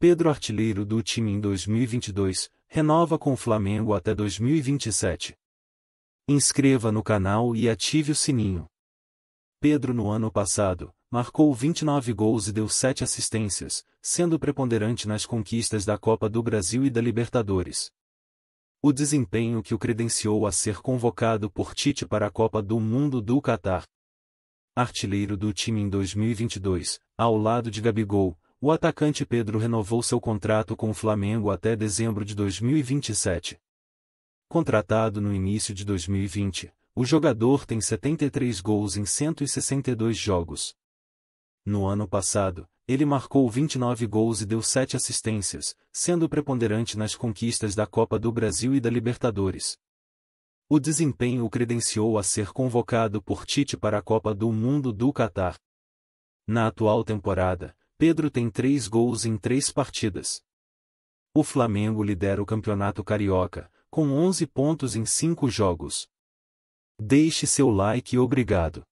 Pedro artilheiro do time em 2022, renova com o Flamengo até 2027. Inscreva no canal e ative o sininho. Pedro no ano passado, marcou 29 gols e deu 7 assistências, sendo preponderante nas conquistas da Copa do Brasil e da Libertadores. O desempenho que o credenciou a ser convocado por Tite para a Copa do Mundo do Catar. Artilheiro do time em 2022, ao lado de Gabigol, o atacante Pedro renovou seu contrato com o Flamengo até dezembro de 2027. Contratado no início de 2020, o jogador tem 73 gols em 162 jogos. No ano passado, ele marcou 29 gols e deu 7 assistências, sendo preponderante nas conquistas da Copa do Brasil e da Libertadores. O desempenho o credenciou a ser convocado por Tite para a Copa do Mundo do Catar. Na atual temporada, Pedro tem três gols em três partidas. O Flamengo lidera o Campeonato Carioca, com 11 pontos em cinco jogos. Deixe seu like e obrigado.